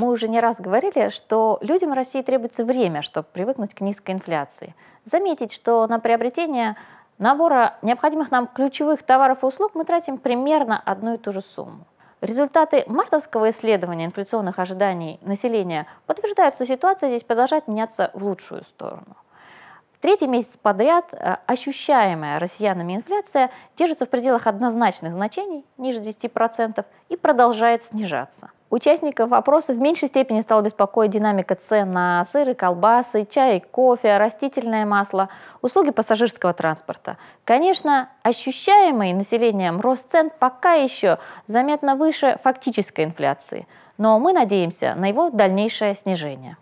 Мы уже не раз говорили, что людям в России требуется время, чтобы привыкнуть к низкой инфляции. Заметить, что на приобретение набора необходимых нам ключевых товаров и услуг мы тратим примерно одну и ту же сумму. Результаты мартовского исследования инфляционных ожиданий населения подтверждают, что ситуация здесь продолжает меняться в лучшую сторону. Третий месяц подряд э, ощущаемая россиянами инфляция держится в пределах однозначных значений, ниже 10%, и продолжает снижаться. Участников опроса в меньшей степени стала беспокоить динамика цен на сыры, колбасы, чай, кофе, растительное масло, услуги пассажирского транспорта. Конечно, ощущаемый населением рост цен пока еще заметно выше фактической инфляции, но мы надеемся на его дальнейшее снижение.